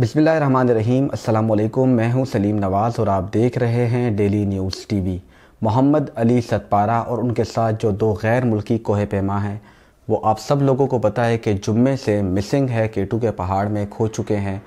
रहीम अल्लाम मैं हूं सलीम नवाज़ और आप देख रहे हैं daily news TV Mohammad Ali Sadpara और उनके साथ जो दो गैर मुल्की कोह पैमा हैं वो आप सब लोगों को पता है कि जुम्मे से मिसिंग है केटू के पहाड़ में खो चुके हैं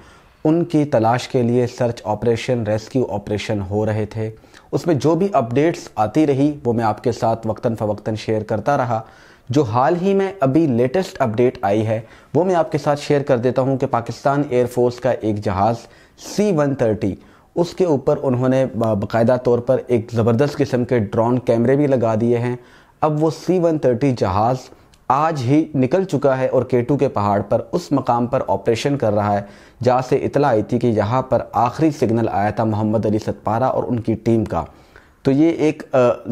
उनकी तलाश के लिए सर्च ऑपरेशन रेस्क्यू ऑपरेशन हो रहे थे उसमें जो भी अपडेट्स आती रही वो मैं आपके साथ वक्ता फ़वक्ता शेयर करता रहा जो हाल ही में अभी लेटेस्ट अपडेट आई है वो मैं आपके साथ शेयर कर देता हूँ कि पाकिस्तान एयरफोर्स का एक जहाज़ सी वन थर्टी उसके ऊपर उन्होंने बाकायदा तौर पर एक ज़बरदस्त किस्म के ड्रोन कैमरे भी लगा दिए हैं अब वो सी वन थर्टी जहाज़ आज ही निकल चुका है और केटू के पहाड़ पर उस मकाम पर ऑपरेशन कर रहा है जहाँ से इतला आई थी कि यहाँ पर आखिरी सिग्नल आया था मोहम्मद अली सतपारा और उनकी टीम का तो ये एक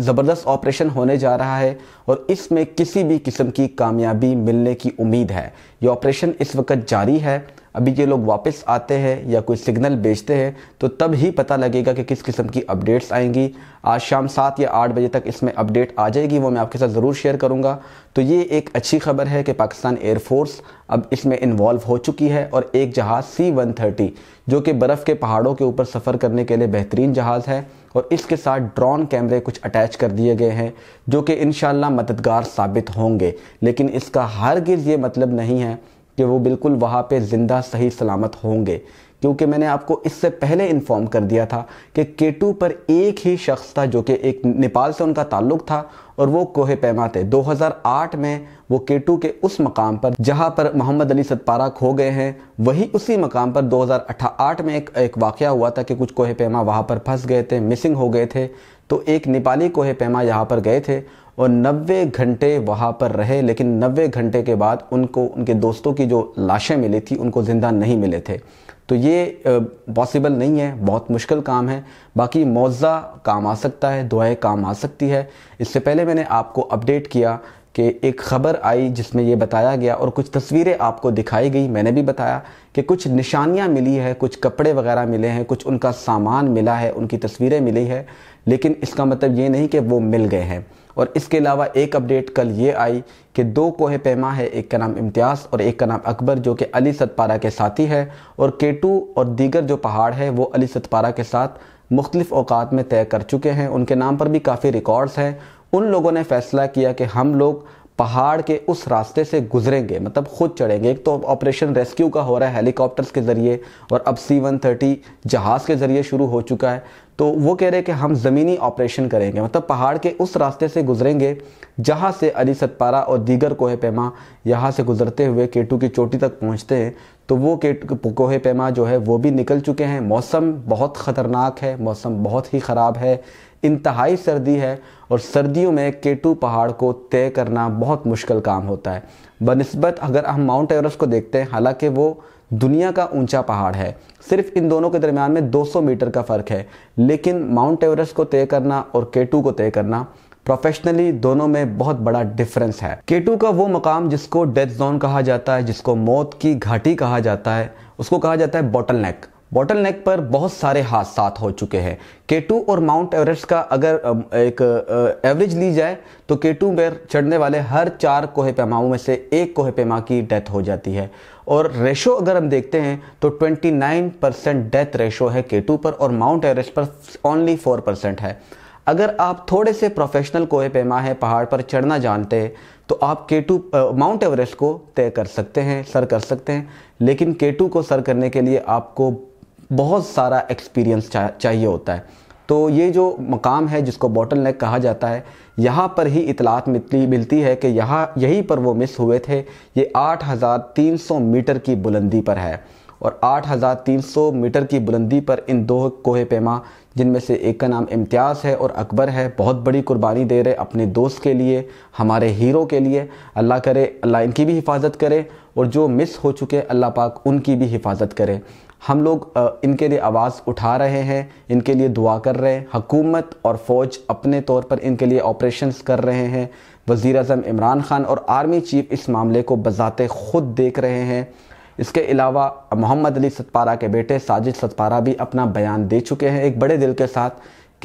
ज़बरदस्त ऑपरेशन होने जा रहा है और इसमें किसी भी किस्म की कामयाबी मिलने की उम्मीद है ये ऑपरेशन इस वक्त जारी है अभी ये लोग वापस आते हैं या कोई सिग्नल बेचते हैं तो तब ही पता लगेगा कि किस किस्म की अपडेट्स आएंगी आज शाम सात या आठ बजे तक इसमें अपडेट आ जाएगी वो मैं आपके साथ ज़रूर शेयर करूँगा तो ये एक अच्छी खबर है कि पाकिस्तान एयरफोर्स अब इसमें इन्वॉल्व हो चुकी है और एक जहाज़ सी वन थर्टी जो कि बर्फ़ के पहाड़ों के ऊपर सफ़र करने के लिए बेहतरीन जहाज़ है और इसके साथ ड्रोन कैमरे कुछ अटैच कर दिए गए हैं जो कि इन मददगार साबित होंगे लेकिन इसका हर गिर ये मतलब नहीं है कि वो बिल्कुल वहाँ पे ज़िंदा सही सलामत होंगे क्योंकि मैंने आपको इससे पहले इन्फॉर्म कर दिया था कि केटू पर एक ही शख्स था जो कि एक नेपाल से उनका ताल्लुक था और वो कोहे पैमा थे 2008 में वो केटू के उस मकाम पर जहां पर मोहम्मद अली सतपारा खो गए हैं वही उसी मकाम पर 2008 में एक एक वाक़ हुआ था कि कुछ कोहे पैमा वहाँ पर फंस गए थे मिसिंग हो गए थे तो एक नेपाली कोहे पैमा यहाँ पर गए थे और 90 घंटे वहाँ पर रहे लेकिन 90 घंटे के बाद उनको उनके दोस्तों की जो लाशें मिली थी उनको ज़िंदा नहीं मिले थे तो ये पॉसिबल नहीं है बहुत मुश्किल काम है बाकी मुआवजा काम आ सकता है दुआएं काम आ सकती है इससे पहले मैंने आपको अपडेट किया कि एक ख़बर आई जिसमें ये बताया गया और कुछ तस्वीरें आपको दिखाई गई मैंने भी बताया कि कुछ निशानियाँ मिली है कुछ कपड़े वगैरह मिले हैं कुछ उनका सामान मिला है उनकी तस्वीरें मिली है लेकिन इसका मतलब ये नहीं कि वो मिल गए हैं और इसके अलावा एक अपडेट कल ये आई कि दो कोह पैमा है एक का नाम इम्तियाज़ और एक का नाम अकबर जो कि अली सतपारा के साथी है और केटू और दीगर जो पहाड़ है वो अली सतपारा के साथ मुख्तलिफ़ अवकात में तय कर चुके हैं उनके नाम पर भी काफ़ी रिकॉर्ड्स हैं उन लोगों ने फैसला किया कि हम लोग पहाड़ के उस रास्ते से गुजरेंगे मतलब खुद चढ़ेंगे एक तो ऑपरेशन रेस्क्यू का हो रहा है हेलीकॉप्टर्स के ज़रिए और अब सी वन थर्टी जहाज़ के ज़रिए शुरू हो चुका है तो वो कह रहे हैं कि हम ज़मीनी ऑपरेशन करेंगे मतलब पहाड़ के उस रास्ते से गुजरेंगे जहाँ से अली सतपारा और दीगर कोह पैमा यहाँ से गुजरते हुए केटू की चोटी तक पहुँचते हैं तो वो कोहे पैमा जो है वो भी निकल चुके हैं मौसम बहुत ख़तरनाक है मौसम बहुत ही ख़राब है इंतहाई सर्दी है और सर्दियों में केटू पहाड़ को तय करना बहुत मुश्किल काम होता है बनस्बत अगर हम माउंट एवरेस्ट को देखते हैं हालांकि वो दुनिया का ऊंचा पहाड़ है सिर्फ इन दोनों के दरमियान में 200 मीटर का फ़र्क है लेकिन माउंट एवरेस्ट को तय करना और केटू को तय करना प्रोफेशनली दोनों में बहुत बड़ा डिफरेंस है के का वो मकाम जिसको डेथ जोन कहा जाता है जिसको मौत की घाटी कहा जाता है उसको कहा जाता है बॉटल नेक बॉटल नेक पर बहुत सारे हादसा हो चुके हैं के और माउंट एवरेस्ट का अगर एक एवरेज ली जाए तो के टू पर चढ़ने वाले हर चार कोहे पैमाओं में से एक कोहे पैमा की डेथ हो जाती है और रेशो अगर हम देखते हैं तो 29 परसेंट डेथ रेशो है के पर और माउंट एवरेस्ट पर ओनली 4 परसेंट है अगर आप थोड़े से प्रोफेशनल कोए पैमा है पहाड़ पर चढ़ना जानते तो आप के टू माउंट एवरेस्ट को तय कर सकते हैं सर कर सकते हैं लेकिन के टू को सर करने के लिए आपको बहुत सारा एक्सपीरियंस चा, चाहिए होता है तो ये जो मकाम है जिसको बॉटल नेक कहा जाता है यहाँ पर ही इतलात मिलती मिलती है कि यहाँ यहीं पर वो मिस हुए थे ये 8,300 मीटर की बुलंदी पर है और 8,300 मीटर की बुलंदी पर इन दो कोहे पैमा जिनमें से एक का नाम इम्तियाज़ है और अकबर है बहुत बड़ी कुर्बानी दे रहे अपने दोस्त के लिए हमारे हीरो के लिए अल्लाह करे अल्लाह इनकी भी हिफाजत करे और जो मिस हो चुके अल्लाह पाक उनकी भी हिफाजत करे हम लोग इनके लिए आवाज़ उठा रहे हैं इनके लिए दुआ कर रहे हैं हकूमत और फ़ौज अपने तौर पर इनके लिए ऑपरेशन कर रहे हैं वज़ी अजम इमरान ख़ान और आर्मी चीफ़ इस मामले को बजाते ख़ुद देख रहे हैं इसके अलावा मोहम्मद अली सतपारा के बेटे साजिद सतपारा भी अपना बयान दे चुके हैं एक बड़े दिल के साथ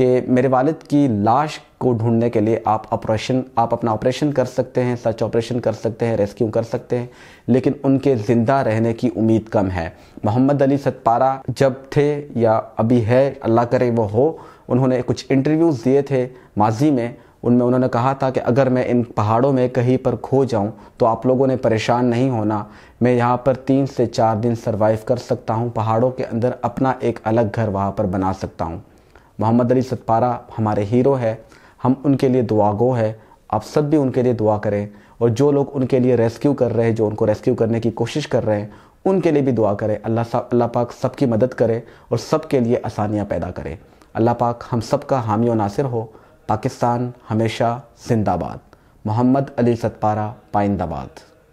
कि मेरे वालिद की लाश को ढूंढने के लिए आप ऑपरेशन आप अपना ऑपरेशन कर सकते हैं सर्च ऑपरेशन कर सकते हैं रेस्क्यू कर सकते हैं लेकिन उनके ज़िंदा रहने की उम्मीद कम है मोहम्मद अली सतपारा जब थे या अभी है अल्लाह करे वो हो उन्होंने कुछ इंटरव्यूज़ दिए थे माजी में उनमें उन्होंने कहा था कि अगर मैं इन पहाड़ों में कहीं पर खो जाऊं तो आप लोगों ने परेशान नहीं होना मैं यहाँ पर तीन से चार दिन सर्वाइव कर सकता हूँ पहाड़ों के अंदर अपना एक अलग घर वहाँ पर बना सकता हूँ मोहम्मद अली सतपारा हमारे हीरो है हम उनके लिए दुआगो है आप सब भी उनके लिए दुआ करें और जो लोग उनके लिए रेस्क्यू कर रहे हैं जो उनको रेस्क्यू करने की कोशिश कर रहे हैं उनके लिए भी दुआ करें अल्लाह सा अल्लाह पाक सबकी मदद करे और सबके लिए आसानियाँ पैदा करे अल्लाह पाक हम सब का हामी और नासिर हो पाकिस्तान हमेशा जिंदाबाद मोहम्मद अली सतपारा पाइंदाबाद